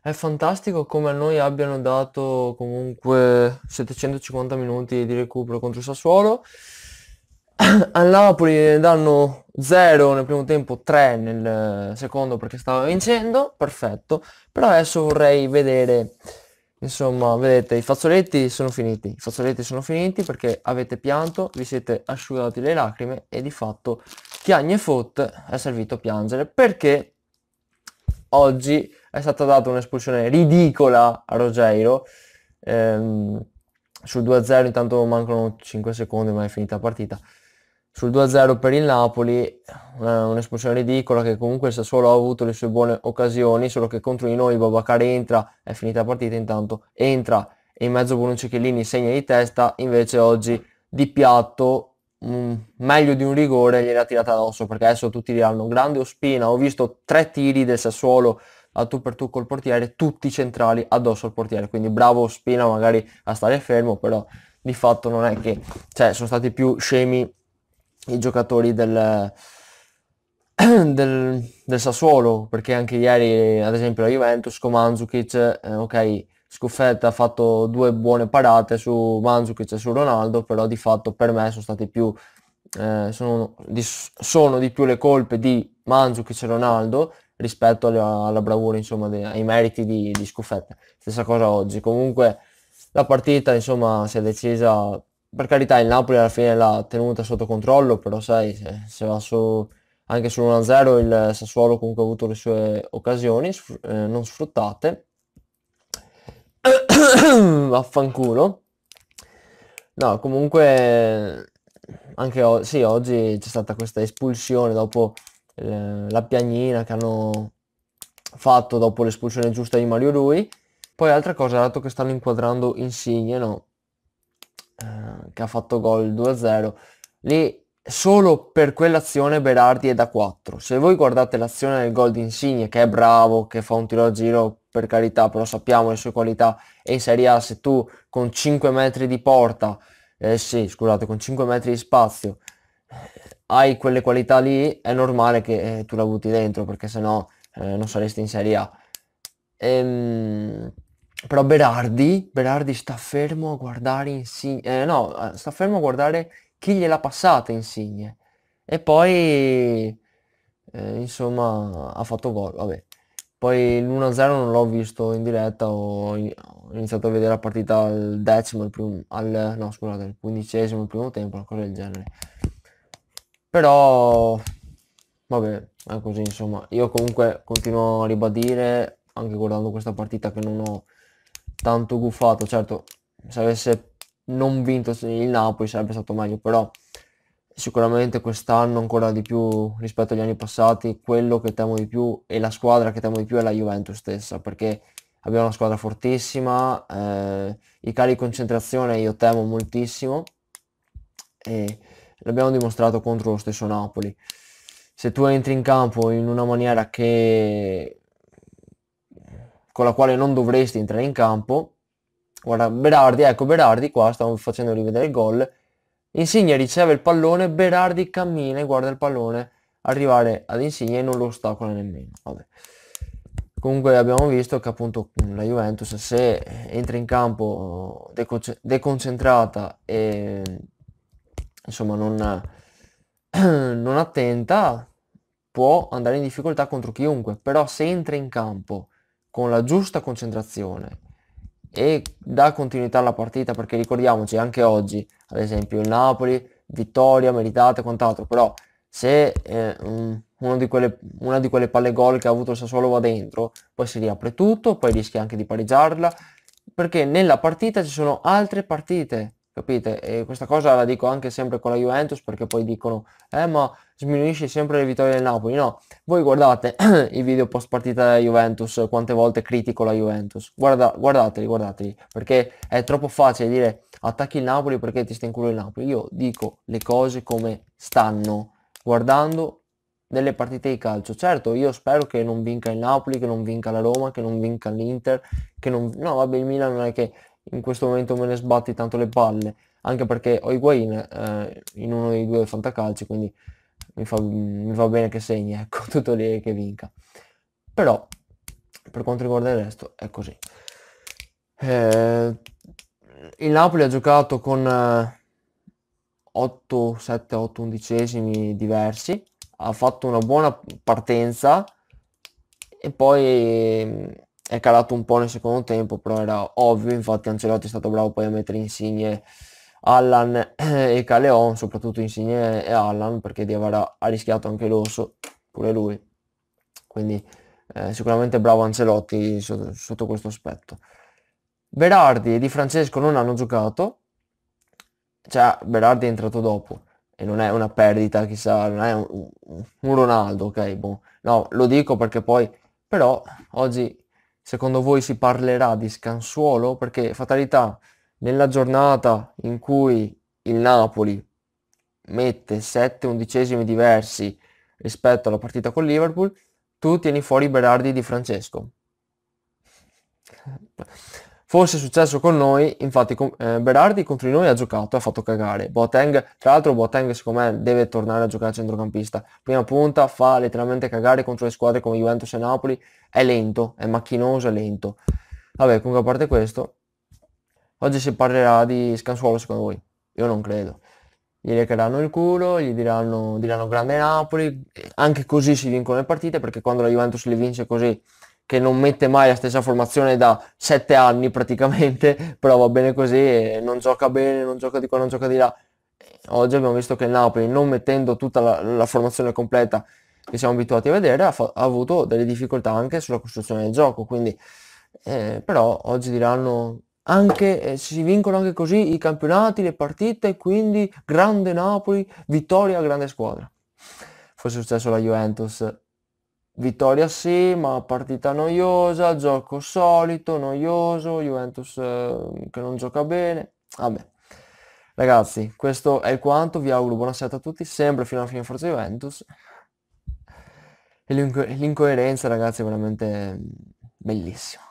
È fantastico come a noi abbiano dato comunque 750 minuti di recupero contro il Sassuolo. Al Napoli danno 0 nel primo tempo, 3 nel secondo perché stava vincendo, perfetto. Però adesso vorrei vedere, insomma, vedete, i fazzoletti sono finiti. I fazzoletti sono finiti perché avete pianto, vi siete asciugati le lacrime e di fatto Chiagne Foot è servito a piangere perché oggi è stata data un'espulsione ridicola a Rogeiro. Ehm, sul 2-0 intanto mancano 5 secondi ma è finita la partita. Sul 2-0 per il Napoli, un'espulsione ridicola che comunque il Sassuolo ha avuto le sue buone occasioni, solo che contro di noi Babacar entra, è finita la partita intanto, entra e in mezzo Bonucci Chiellini segna di testa, invece oggi di piatto Mm, meglio di un rigore gliel'ha tirata addosso perché adesso tutti diranno grande Ospina, ho visto tre tiri del Sassuolo a tu per tu col portiere, tutti centrali addosso al portiere, quindi bravo Ospina magari a stare fermo, però di fatto non è che cioè, sono stati più scemi i giocatori del, del, del Sassuolo, perché anche ieri ad esempio la Juventus con Mandzukic, eh, ok, Scuffetta ha fatto due buone parate su che c'è su Ronaldo, però di fatto per me sono state più eh, sono, di, sono, di, più le colpe di che c'è Ronaldo rispetto alla, alla bravura, insomma, de, ai meriti di, di Scuffetta. Stessa cosa oggi. Comunque la partita, insomma, si è decisa per carità il Napoli alla fine l'ha tenuta sotto controllo, però sai, se, se va su anche sull'1-0 il Sassuolo comunque ha avuto le sue occasioni eh, non sfruttate affanculo. No, comunque anche o- sì, oggi c'è stata questa espulsione dopo eh, la piagnina che hanno fatto dopo l'espulsione giusta di Mario Rui. Poi altra cosa, dato che stanno inquadrando Insigne, no? Eh, che ha fatto gol 2-0. Lì solo per quell'azione Berardi è da 4. Se voi guardate l'azione del gol di Insigne, che è bravo, che fa un tiro a giro, per carità, però sappiamo le sue qualità, e in Serie A se tu con 5 metri di porta, eh sì, scusate, con 5 metri di spazio, eh, hai quelle qualità lì, è normale che eh, tu la butti dentro, perché sennò eh, non saresti in Serie A. Ehm, però Berardi, Berardi sta fermo a guardare Insigne, eh, no, eh, sta fermo a guardare chi gliela passata Insigne e poi eh, insomma ha fatto gol vabbè poi l'1-0 non l'ho visto in diretta ho iniziato a vedere la partita al decimo il primo, al no scusate al quindicesimo il primo tempo una cosa del genere però vabbè è così insomma io comunque continuo a ribadire anche guardando questa partita che non ho tanto gufato certo se avesse non vinto il Napoli sarebbe stato meglio, però sicuramente quest'anno ancora di più rispetto agli anni passati, quello che temo di più e la squadra che temo di più è la Juventus stessa, perché abbiamo una squadra fortissima, eh, i cali di concentrazione io temo moltissimo e l'abbiamo dimostrato contro lo stesso Napoli. Se tu entri in campo in una maniera che... con la quale non dovresti entrare in campo, Guarda, Berardi, ecco Berardi qua, stavo facendo rivedere il gol. Insigne riceve il pallone, Berardi cammina e guarda il pallone arrivare ad Insigne e non lo ostacola nemmeno. Vabbè. Comunque abbiamo visto che appunto la Juventus se entra in campo eh, deconcentrata e insomma non, non attenta può andare in difficoltà contro chiunque, però se entra in campo con la giusta concentrazione e dà continuità alla partita perché ricordiamoci anche oggi ad esempio il Napoli vittoria meritata e quant'altro però se eh, di quelle, una di quelle palle gol che ha avuto il Sassuolo va dentro poi si riapre tutto poi rischia anche di pareggiarla perché nella partita ci sono altre partite Capite? E questa cosa la dico anche sempre con la Juventus perché poi dicono eh ma sminuisce sempre le vittorie del Napoli. No, voi guardate i video post partita della Juventus, quante volte critico la Juventus. Guarda, guardateli, guardateli, perché è troppo facile dire attacchi il Napoli perché ti sta in culo il Napoli. Io dico le cose come stanno, guardando delle partite di calcio. Certo, io spero che non vinca il Napoli, che non vinca la Roma, che non vinca l'Inter, che non... No, vabbè, il Milan non è che in questo momento me ne sbatti tanto le palle, anche perché ho Higuain eh, in uno dei due fantacalci, quindi mi, fa, mi va bene che segni, ecco, tutto lì che vinca. Però, per quanto riguarda il resto, è così. Eh, il Napoli ha giocato con eh, 8, 7, 8 undicesimi diversi, ha fatto una buona partenza e poi è calato un po' nel secondo tempo, però era ovvio, infatti Ancelotti è stato bravo poi a mettere Insigne, Allan e Caleon, soprattutto Insigne e Allan, perché Diavara ha rischiato anche l'osso, pure lui. Quindi eh, sicuramente bravo Ancelotti sotto, sotto questo aspetto. Berardi e Di Francesco non hanno giocato, cioè Berardi è entrato dopo e non è una perdita, chissà, non è un, un Ronaldo, ok? Boh. No, lo dico perché poi, però oggi Secondo voi si parlerà di scansuolo? Perché fatalità, nella giornata in cui il Napoli mette 7 undicesimi diversi rispetto alla partita con Liverpool, tu tieni fuori Berardi di Francesco. Forse è successo con noi, infatti eh, Berardi contro di noi ha giocato e ha fatto cagare. Boateng, tra l'altro Boateng secondo me deve tornare a giocare a centrocampista. Prima punta fa letteralmente cagare contro le squadre come Juventus e Napoli, è lento, è macchinoso, è lento. Vabbè, comunque a parte questo, oggi si parlerà di Scansuolo secondo voi? Io non credo. Gli recheranno il culo, gli diranno, diranno grande Napoli, anche così si vincono le partite perché quando la Juventus le vince così che non mette mai la stessa formazione da sette anni praticamente, però va bene così, non gioca bene, non gioca di qua, non gioca di là. Oggi abbiamo visto che il Napoli, non mettendo tutta la, la formazione completa che siamo abituati a vedere, ha, ha, avuto delle difficoltà anche sulla costruzione del gioco, quindi eh, però oggi diranno anche eh, si vincono anche così i campionati, le partite, quindi grande Napoli, vittoria, grande squadra. Fosse successo la Juventus Vittoria sì, ma partita noiosa, gioco solito, noioso, Juventus eh, che non gioca bene. Vabbè. Ragazzi, questo è quanto, vi auguro buona serata a tutti, sempre fino alla fine Forza Juventus. E l'inco- l'incoerenza, ragazzi, è veramente mm, bellissima.